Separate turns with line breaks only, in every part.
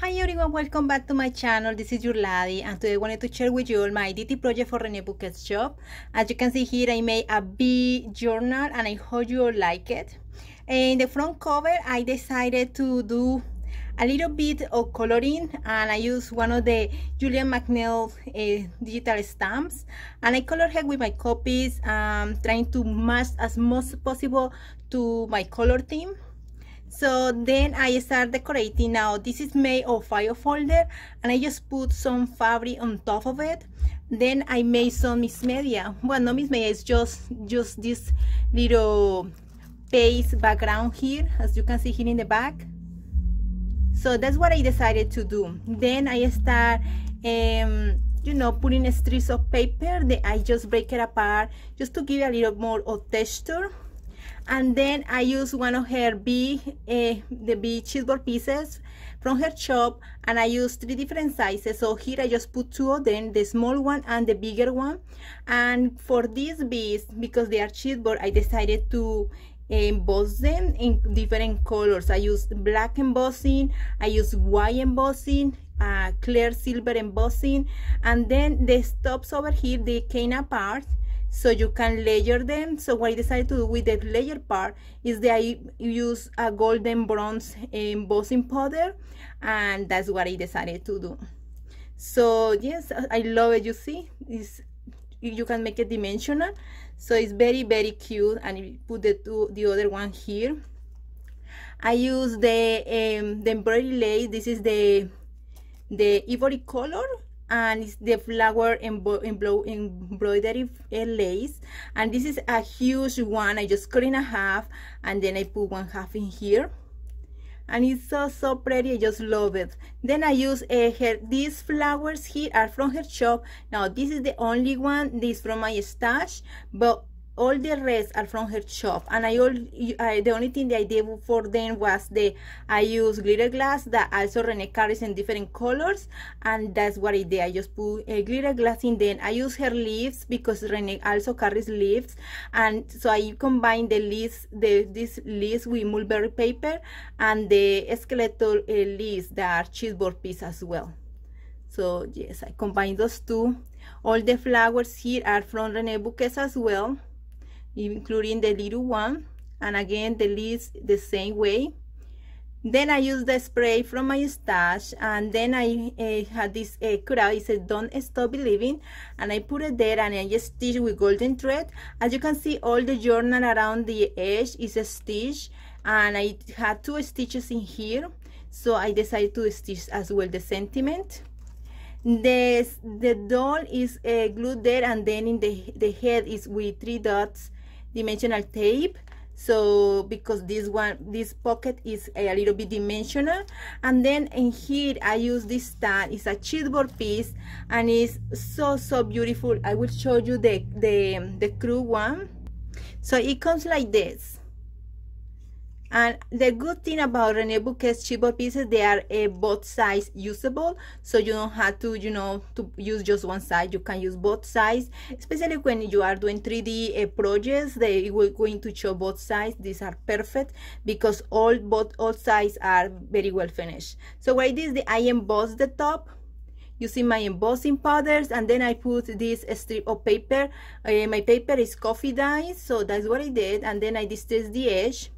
Hi everyone, welcome back to my channel. This is your Ladi and today I wanted to share with you all my DT project for Rene Bouquet's shop. As you can see here, I made a big journal and I hope you all like it. In the front cover, I decided to do a little bit of coloring and I used one of the Julian McNeil uh, eh, digital stamps and I color it with my copies, um, trying to match as much as possible to my color theme so then I start decorating now this is made of file folder and I just put some fabric on top of it then I made some mismedia well no mismedia it's just just this little base background here as you can see here in the back so that's what I decided to do then I start um, you know putting strips of paper that I just break it apart just to give it a little more of texture and then I use one of her big uh, eh, the big cheeseboard pieces from her shop and I use three different sizes so here I just put two of them the small one and the bigger one and for these bees because they are cheeseboard I decided to eh, emboss them in different colors I use black embossing I use white embossing uh, clear silver embossing and then the stops over here they came apart so you can layer them so what i decided to do with the layer part is that i use a golden bronze embossing um, powder and that's what i decided to do so yes i love it you see it's you can make it dimensional so it's very very cute and you put the two the other one here i use the um the embroidery lace this is the the ivory color and it's the flower embroidery eh, lace and this is a huge one i just cut in a half and then i put one half in here and it's so so pretty i just love it then i use uh, her these flowers here are from her shop now this is the only one this from my stash but all the rest are from her shop and I, all, I, the only thing that I did for them was the I use glitter glass that also Rene carries in different colors and that's what I did I just put a uh, glitter glass in them. I use her leaves because Rene also carries leaves and so I combine the leaves the these leaves with mulberry paper and the skeletal uh, leaves that are cheeseboard piece as well so yes I combine those two all the flowers here are from Rene Bouquets as well including the little one. And again, the leaves the same way. Then I used the spray from my stash and then I uh, had this uh, cutout. It says don't stop believing and I put it there and I just stitched with golden thread. As you can see all the journal around the edge is a stitch and I had two stitches in here. So I decided to stitch as well the sentiment. This, the doll is uh, glued there and then in the, the head is with three dots dimensional tape so because this one this pocket is a, a, little bit dimensional and then in here i use this stand it's a chipboard piece and it's so so beautiful i will show you the the the crew one so it comes like this and the good thing about Rene Bouquet's cheaper pieces, they are uh, both sides usable. So you don't have to, you know, to use just one side. You can use both sides, especially when you are doing 3D uh, eh, projects. They will going to show both sides. These are perfect because all both all sides are very well finished. So what I did the, I emboss the top using my embossing powders and then I put this strip of paper. Uh, my paper is coffee dye, so that's what I did. And then I distress the edge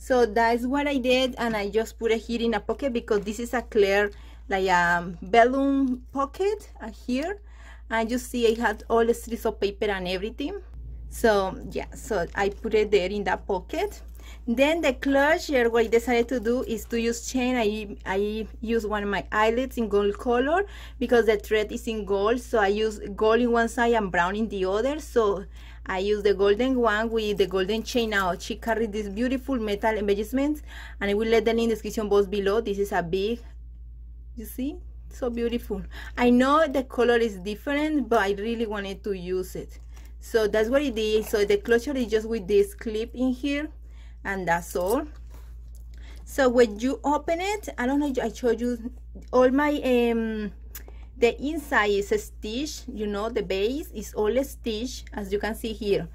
so that's what I did and I just put it here in a pocket because this is a clear like a um, balloon pocket uh, here and you see I had all the strips of paper and everything so yeah so I put it there in that pocket then the closure, what I decided to do is to use chain. I, I use one of my eyelids in gold color because the thread is in gold. So I use gold in one side and brown in the other. So I use the golden one with the golden chain now. She carried this beautiful metal embellishments and I will let the link description box below. This is a big, you see? So beautiful. I know the color is different, but I really wanted to use it. So that's what it is. So the closure is just with this clip in here and that's all so when you open it i don't know i showed you all my um the inside is a stitch you know the base is all a stitch as you can see here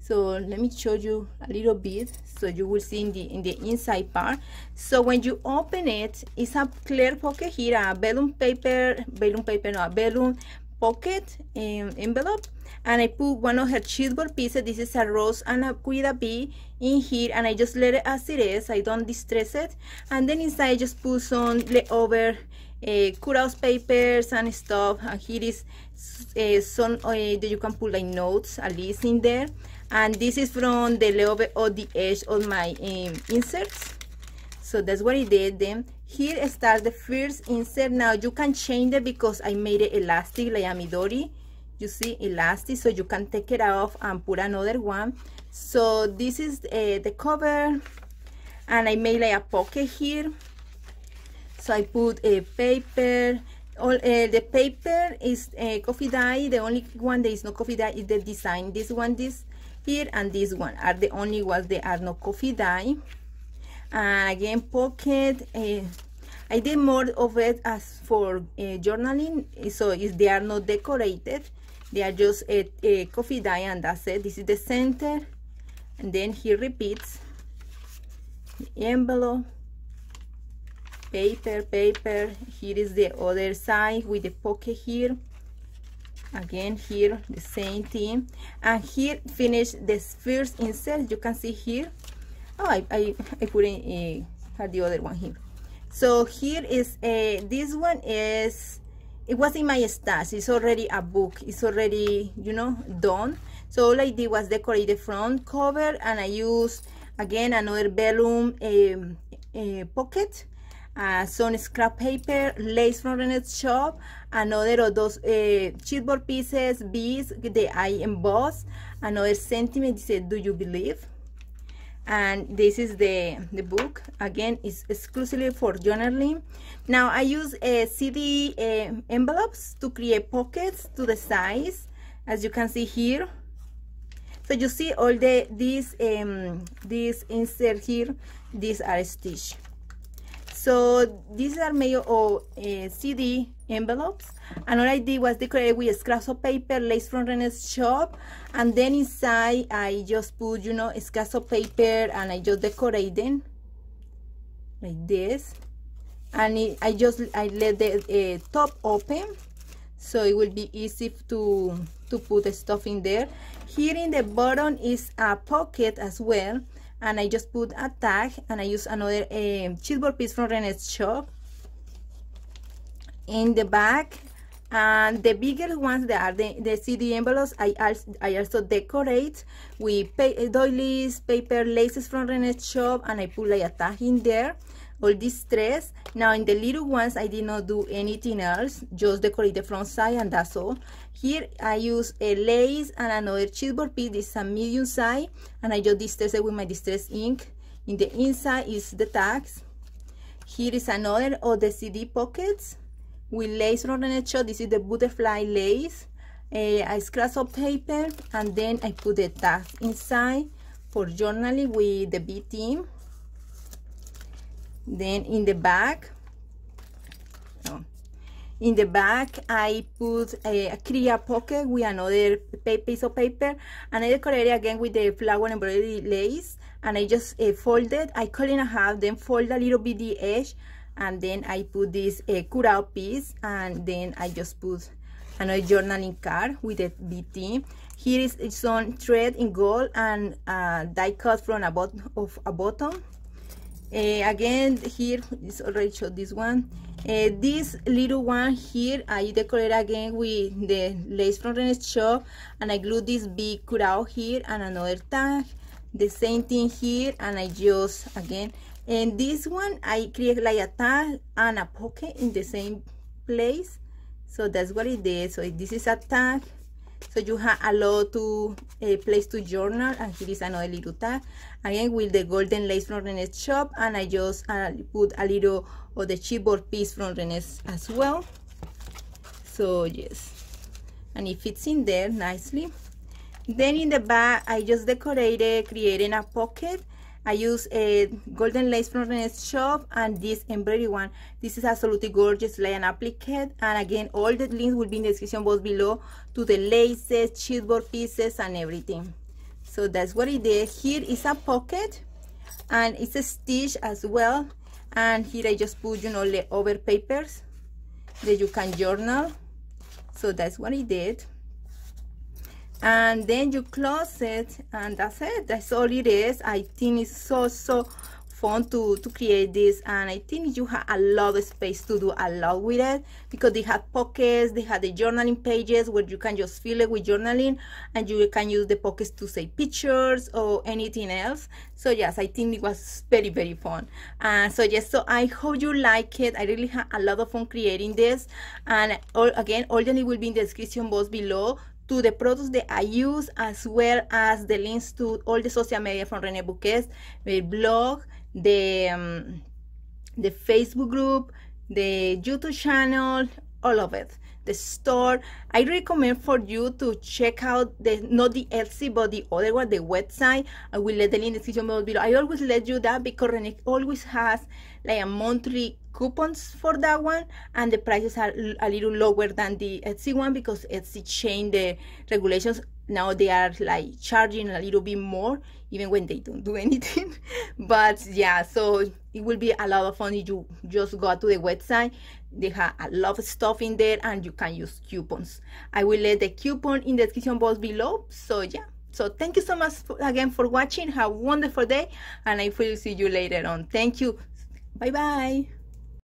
so let me show you a little bit so you will see in the in the inside part so when you open it it's a clear pocket here a balloon paper balloon paper no a pocket um, envelope and I put one of her cheeseboard pieces. This is a rose and a cuida bee in here and I just let it as it is. I don't distress it. And then inside I just put some leftover uh, eh, cutouts papers and stuff. And here is uh, some uh, that you can put like notes, a list in there. And this is from the leftover of the edge of my um, inserts. So that's what I did then here start the first insert now you can change it because i made it elastic like a you see elastic so you can take it off and put another one so this is uh, the cover and i made like a pocket here so i put a eh, paper all uh, the paper is uh, coffee dye the only one that is no coffee dye is the design this one this here and this one are the only ones that are no coffee dye again, pocket. Uh, I did more of it as for eh, journaling, so if they are not decorated. They are just a, eh, a coffee dye and that's it. This is the center. And then he repeats the envelope paper paper here is the other side with the pocket here again here the same thing and here finish this first insert you can see here oh I, I, I in uh, the other one here so here is a this one is it was in my stash it's already a book it's already you know done so all I did was decorate the front cover and I used again another vellum um, pocket uh, some scrap paper, lace from the shop, another of those uh, chipboard pieces, beads that I embossed, another sentiment, said, do you believe? and this is the the book again it's exclusively for journaling now i use uh, cd uh, envelopes to create pockets to the size as you can see here so you see all the these um this insert here these are stitched so these are made of oh, uh, eh, CD envelopes. And all I did was decorate with scraps of paper lace from Rene's shop. And then inside I just put, you know, scraps of paper and I just decorate them like this. And it, I just, I let the uh, top open so it will be easy to, to put the stuff in there. Here in the bottom is a pocket as well and I just put a tag and I use another uh, piece from Renée's shop in the back and the bigger ones that are the, the CD envelopes I also, I also decorate with pa doilies, paper, laces from Renée's shop and I put like a tag in there all this stress now in the little ones I did not do anything else just decorate the front side and that's all here I use a lace and another chipboard piece this is a medium size and I just distress it with my distress ink in the inside is the tags here is another of the CD pockets with lace the edge. this is the butterfly lace uh, I scratch up paper and then I put the tags inside for journaling with the B team then in the back in the back I put a, a clear pocket with another piece of paper and I decorated again with the flower embroidery lace and I just uh, eh, folded I cut in a half then fold a little bit the edge and then I put this uh, eh, out piece and then I just put another journaling card with a BT here is its thread in gold and uh, die cut from a bottom of a bottom uh, again here is already showed this one uh, this little one here I decorate again with the lace from Rene's shop and I glue this big cutout here and another tag the same thing here and I just again and this one I create like a tag and a pocket in the same place so that's what it is so this is a tag so you have a lot to uh, place to journal and here is another little tag. Again with the golden lace from Rene's shop and I just uh, put a little of the chipboard piece from Rene's as well. So yes, and it fits in there nicely. Then in the back I just decorated creating a pocket I use a eh, golden lace from a shop and this embroidery one. This is absolutely gorgeous and applique. And again, all the links will be in the description box below to the laces, cheeseboard pieces and everything. So that's what it is. Here is a pocket and it's a stitch as well. And here I just put, you know, layover papers that you can journal. So that's what I did and then you close it and that's it that's all it is i think it's so so fun to to create this and i think you have a lot of space to do a lot with it because they have pockets they have the journaling pages where you can just fill it with journaling and you can use the pockets to say pictures or anything else so yes i think it was very very fun and uh, so yes so i hope you like it i really had a lot of fun creating this and all, again all the link will be in the description box below to the products that I use, as well as the links to all the social media from René Bouquet's the blog, the, um, the Facebook group, the YouTube channel, all of it the store. I recommend for you to check out the not the Etsy but the other one, the website. I will let the link in the description below. I always let you that because René always has like a monthly coupons for that one and the prices are a little lower than the Etsy one because Etsy changed the regulations now they are like charging a little bit more even when they don't do anything but yeah so it will be a lot of fun if you just go to the website they have a lot of stuff in there and you can use coupons i will let the coupon in the description box below so yeah so thank you so much for, again for watching have a wonderful day and i will see you later on thank you bye bye